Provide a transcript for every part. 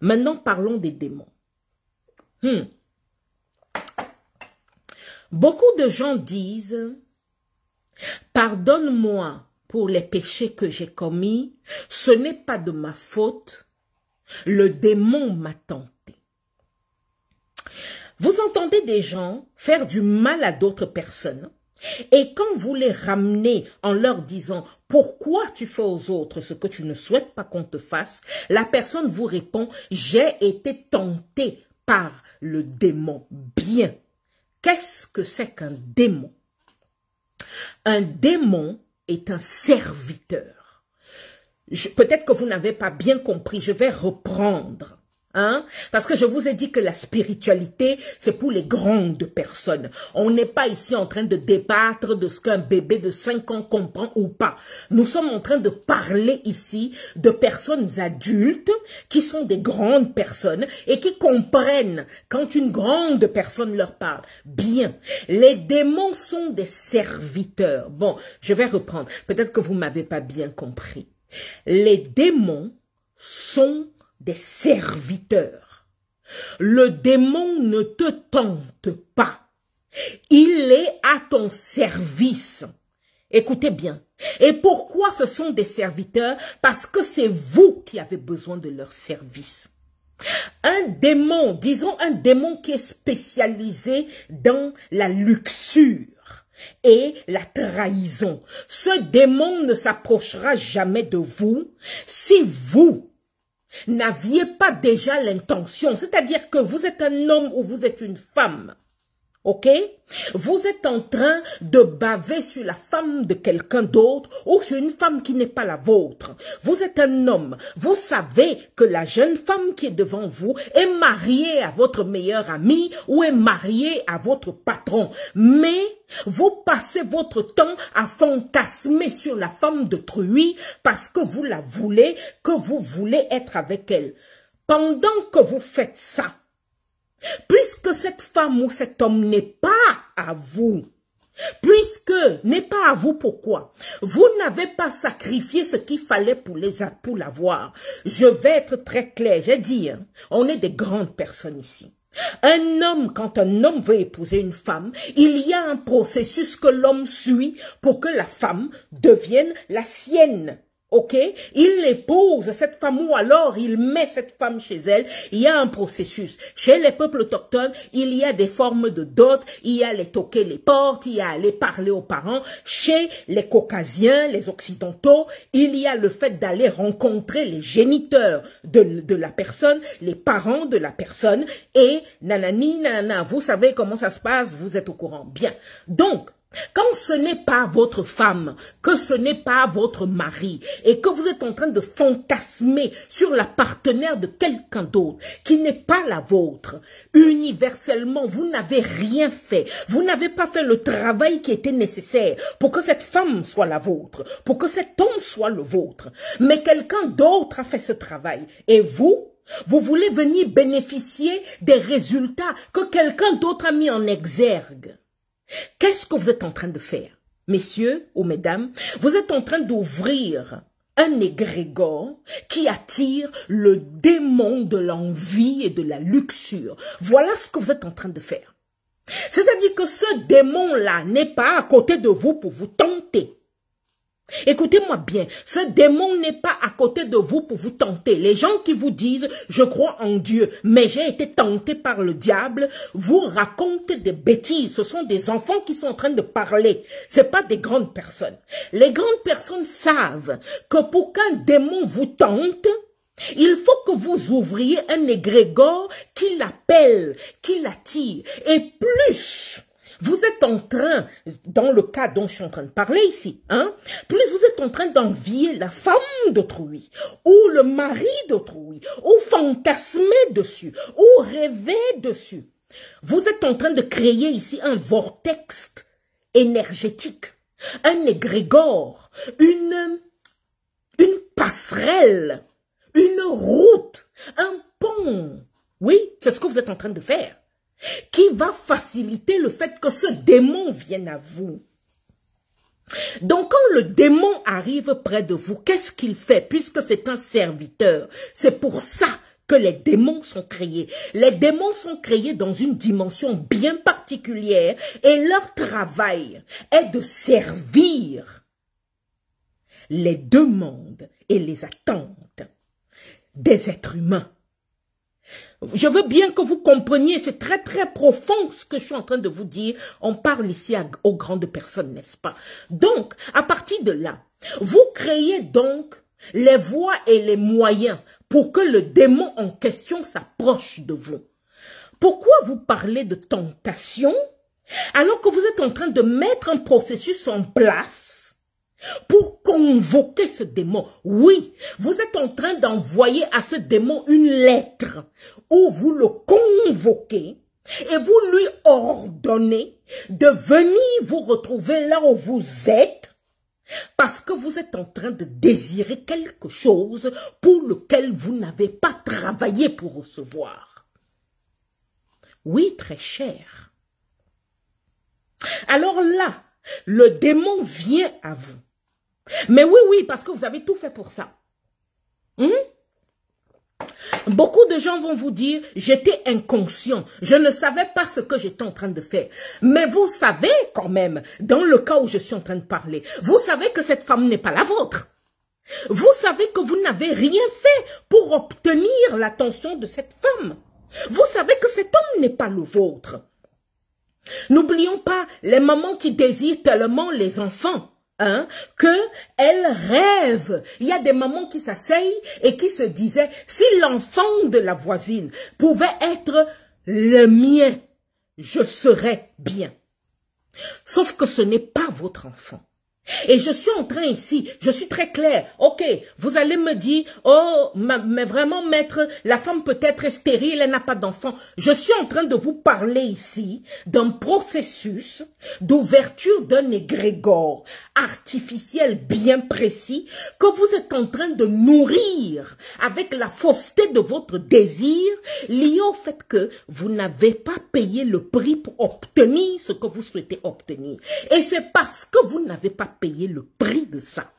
Maintenant, parlons des démons. Hmm. Beaucoup de gens disent, pardonne-moi pour les péchés que j'ai commis, ce n'est pas de ma faute, le démon m'a tenté. Vous entendez des gens faire du mal à d'autres personnes et quand vous les ramenez en leur disant pourquoi tu fais aux autres ce que tu ne souhaites pas qu'on te fasse, la personne vous répond j'ai été tenté par le démon. Bien. Qu'est-ce que c'est qu'un démon Un démon est un serviteur. Peut-être que vous n'avez pas bien compris, je vais reprendre. Hein? Parce que je vous ai dit que la spiritualité, c'est pour les grandes personnes. On n'est pas ici en train de débattre de ce qu'un bébé de 5 ans comprend ou pas. Nous sommes en train de parler ici de personnes adultes qui sont des grandes personnes et qui comprennent quand une grande personne leur parle. Bien, les démons sont des serviteurs. Bon, je vais reprendre. Peut-être que vous m'avez pas bien compris. Les démons sont des serviteurs. Le démon ne te tente pas. Il est à ton service. Écoutez bien. Et pourquoi ce sont des serviteurs Parce que c'est vous qui avez besoin de leur service. Un démon, disons un démon qui est spécialisé dans la luxure et la trahison. Ce démon ne s'approchera jamais de vous si vous n'aviez pas déjà l'intention, c'est-à-dire que vous êtes un homme ou vous êtes une femme, Ok Vous êtes en train de baver sur la femme de quelqu'un d'autre ou sur une femme qui n'est pas la vôtre. Vous êtes un homme. Vous savez que la jeune femme qui est devant vous est mariée à votre meilleur ami ou est mariée à votre patron. Mais vous passez votre temps à fantasmer sur la femme d'autrui parce que vous la voulez, que vous voulez être avec elle. Pendant que vous faites ça, Puisque cette femme ou cet homme n'est pas à vous, puisque n'est pas à vous, pourquoi Vous n'avez pas sacrifié ce qu'il fallait pour les l'avoir. Je vais être très clair, je dit, hein, on est des grandes personnes ici. Un homme, quand un homme veut épouser une femme, il y a un processus que l'homme suit pour que la femme devienne la sienne ok Il épouse cette femme ou alors il met cette femme chez elle. Il y a un processus. Chez les peuples autochtones, il y a des formes de dot, il y a les toquer les portes, il y a aller parler aux parents. Chez les caucasiens, les occidentaux, il y a le fait d'aller rencontrer les géniteurs de, de la personne, les parents de la personne et nanani, nanana, vous savez comment ça se passe, vous êtes au courant. Bien. Donc, quand ce n'est pas votre femme, que ce n'est pas votre mari, et que vous êtes en train de fantasmer sur la partenaire de quelqu'un d'autre, qui n'est pas la vôtre, universellement, vous n'avez rien fait. Vous n'avez pas fait le travail qui était nécessaire pour que cette femme soit la vôtre, pour que cet homme soit le vôtre. Mais quelqu'un d'autre a fait ce travail. Et vous, vous voulez venir bénéficier des résultats que quelqu'un d'autre a mis en exergue. Qu'est-ce que vous êtes en train de faire, messieurs ou mesdames Vous êtes en train d'ouvrir un égrégor qui attire le démon de l'envie et de la luxure. Voilà ce que vous êtes en train de faire. C'est-à-dire que ce démon-là n'est pas à côté de vous pour vous tenter. Écoutez-moi bien, ce démon n'est pas à côté de vous pour vous tenter. Les gens qui vous disent « je crois en Dieu, mais j'ai été tenté par le diable », vous racontent des bêtises. Ce sont des enfants qui sont en train de parler. Ce pas des grandes personnes. Les grandes personnes savent que pour qu'un démon vous tente, il faut que vous ouvriez un égrégore qui l'appelle, qui l'attire. Et plus vous êtes en train, dans le cas dont je suis en train de parler ici, hein, plus vous êtes en train d'envier la femme d'autrui, ou le mari d'autrui, ou fantasmer dessus, ou rêver dessus. Vous êtes en train de créer ici un vortex énergétique, un égrégore, une, une passerelle, une route, un pont. Oui, c'est ce que vous êtes en train de faire qui va faciliter le fait que ce démon vienne à vous. Donc quand le démon arrive près de vous, qu'est-ce qu'il fait puisque c'est un serviteur C'est pour ça que les démons sont créés. Les démons sont créés dans une dimension bien particulière et leur travail est de servir les demandes et les attentes des êtres humains. Je veux bien que vous compreniez, c'est très très profond ce que je suis en train de vous dire. On parle ici aux grandes personnes, n'est-ce pas Donc, à partir de là, vous créez donc les voies et les moyens pour que le démon en question s'approche de vous. Pourquoi vous parlez de tentation alors que vous êtes en train de mettre un processus en place pour convoquer ce démon. Oui, vous êtes en train d'envoyer à ce démon une lettre où vous le convoquez et vous lui ordonnez de venir vous retrouver là où vous êtes parce que vous êtes en train de désirer quelque chose pour lequel vous n'avez pas travaillé pour recevoir. Oui, très cher. Alors là, le démon vient à vous mais oui, oui, parce que vous avez tout fait pour ça. Hmm? Beaucoup de gens vont vous dire, j'étais inconscient, je ne savais pas ce que j'étais en train de faire. Mais vous savez quand même, dans le cas où je suis en train de parler, vous savez que cette femme n'est pas la vôtre. Vous savez que vous n'avez rien fait pour obtenir l'attention de cette femme. Vous savez que cet homme n'est pas le vôtre. N'oublions pas les mamans qui désirent tellement les enfants. Hein, que elle rêve. Il y a des mamans qui s'asseyent et qui se disaient, si l'enfant de la voisine pouvait être le mien, je serais bien. Sauf que ce n'est pas votre enfant. Et je suis en train ici, je suis très clair, Ok, vous allez me dire, oh, mais vraiment maître, la femme peut être stérile, elle n'a pas d'enfant. Je suis en train de vous parler ici d'un processus d'ouverture d'un égrégore artificiel bien précis que vous êtes en train de nourrir avec la fausseté de votre désir lié au fait que vous n'avez pas payé le prix pour obtenir ce que vous souhaitez obtenir. Et c'est parce que vous n'avez pas payer le prix de ça.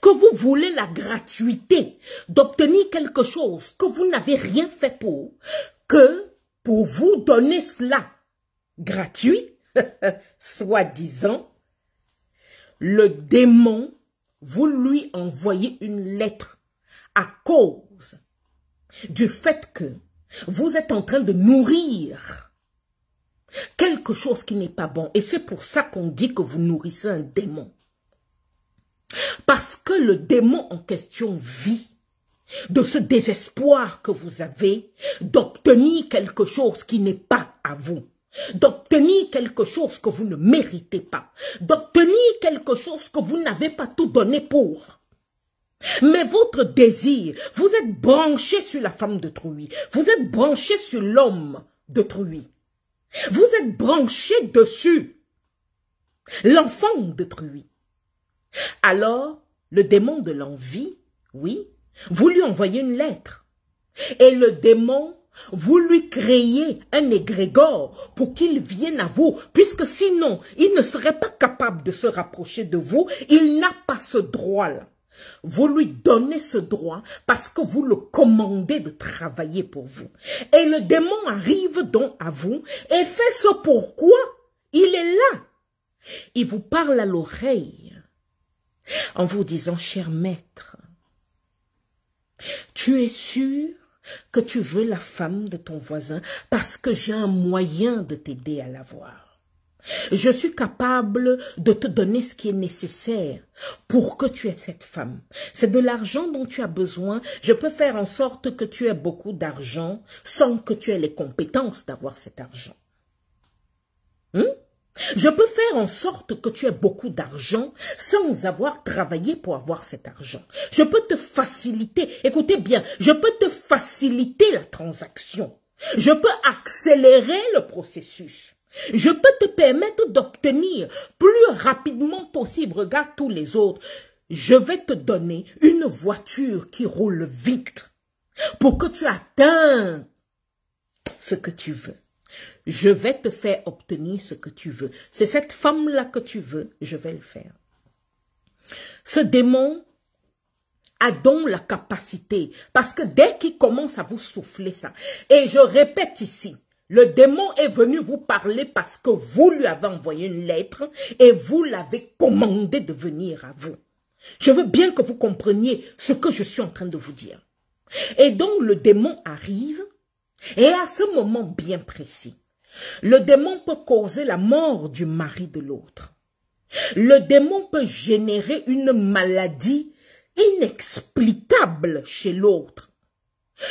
Que vous voulez la gratuité d'obtenir quelque chose que vous n'avez rien fait pour, que pour vous donner cela gratuit, soi-disant, le démon, vous lui envoyez une lettre à cause du fait que vous êtes en train de nourrir quelque chose qui n'est pas bon. Et c'est pour ça qu'on dit que vous nourrissez un démon. Parce que le démon en question vit de ce désespoir que vous avez d'obtenir quelque chose qui n'est pas à vous, d'obtenir quelque chose que vous ne méritez pas, d'obtenir quelque chose que vous n'avez pas tout donné pour. Mais votre désir, vous êtes branché sur la femme de Truy, vous êtes branché sur l'homme de d'autrui, vous êtes branché dessus l'enfant de d'autrui. Alors, le démon de l'envie, oui, vous lui envoyez une lettre. Et le démon, vous lui créez un égrégore pour qu'il vienne à vous, puisque sinon, il ne serait pas capable de se rapprocher de vous. Il n'a pas ce droit-là. Vous lui donnez ce droit parce que vous le commandez de travailler pour vous. Et le démon arrive donc à vous et fait ce pourquoi il est là. Il vous parle à l'oreille en vous disant, cher maître, tu es sûr que tu veux la femme de ton voisin parce que j'ai un moyen de t'aider à l'avoir. Je suis capable de te donner ce qui est nécessaire pour que tu aies cette femme. C'est de l'argent dont tu as besoin. Je peux faire en sorte que tu aies beaucoup d'argent sans que tu aies les compétences d'avoir cet argent. Je peux faire en sorte que tu aies beaucoup d'argent sans avoir travaillé pour avoir cet argent. Je peux te faciliter, écoutez bien, je peux te faciliter la transaction. Je peux accélérer le processus. Je peux te permettre d'obtenir plus rapidement possible. Regarde tous les autres. Je vais te donner une voiture qui roule vite pour que tu atteignes ce que tu veux. Je vais te faire obtenir ce que tu veux. C'est cette femme-là que tu veux, je vais le faire. Ce démon a donc la capacité, parce que dès qu'il commence à vous souffler ça, et je répète ici, le démon est venu vous parler parce que vous lui avez envoyé une lettre et vous l'avez commandé de venir à vous. Je veux bien que vous compreniez ce que je suis en train de vous dire. Et donc le démon arrive et à ce moment bien précis, le démon peut causer la mort du mari de l'autre. Le démon peut générer une maladie inexplicable chez l'autre.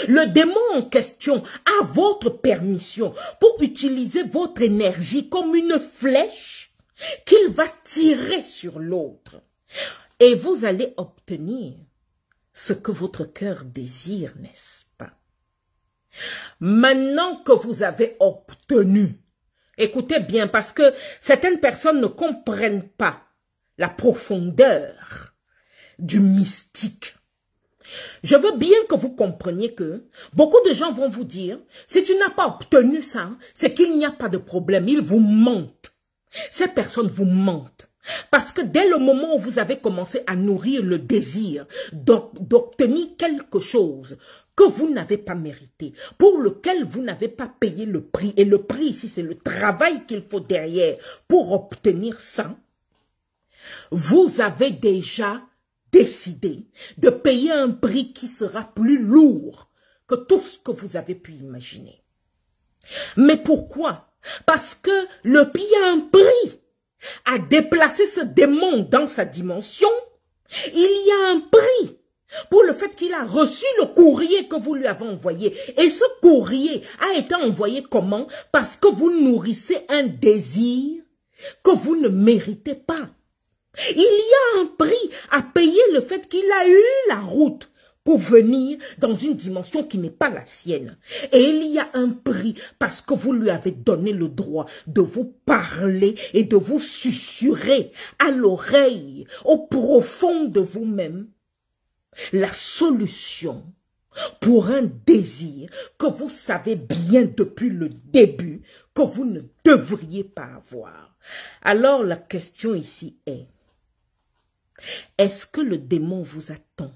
Le démon en question a votre permission pour utiliser votre énergie comme une flèche qu'il va tirer sur l'autre. Et vous allez obtenir ce que votre cœur désire, n'est-ce pas Maintenant que vous avez obtenu, écoutez bien parce que certaines personnes ne comprennent pas la profondeur du mystique. Je veux bien que vous compreniez que beaucoup de gens vont vous dire, si tu n'as pas obtenu ça, c'est qu'il n'y a pas de problème, ils vous mentent. Ces personnes vous mentent. Parce que dès le moment où vous avez commencé à nourrir le désir d'obtenir quelque chose, que vous n'avez pas mérité, pour lequel vous n'avez pas payé le prix. Et le prix ici, c'est le travail qu'il faut derrière pour obtenir ça. Vous avez déjà décidé de payer un prix qui sera plus lourd que tout ce que vous avez pu imaginer. Mais pourquoi Parce que le prix a un prix à déplacer ce démon dans sa dimension. Il y a un prix qu'il a reçu le courrier que vous lui avez envoyé. Et ce courrier a été envoyé comment Parce que vous nourrissez un désir que vous ne méritez pas. Il y a un prix à payer le fait qu'il a eu la route pour venir dans une dimension qui n'est pas la sienne. Et il y a un prix parce que vous lui avez donné le droit de vous parler et de vous susurrer à l'oreille, au profond de vous-même, la solution pour un désir que vous savez bien depuis le début que vous ne devriez pas avoir. Alors la question ici est, est-ce que le démon vous attend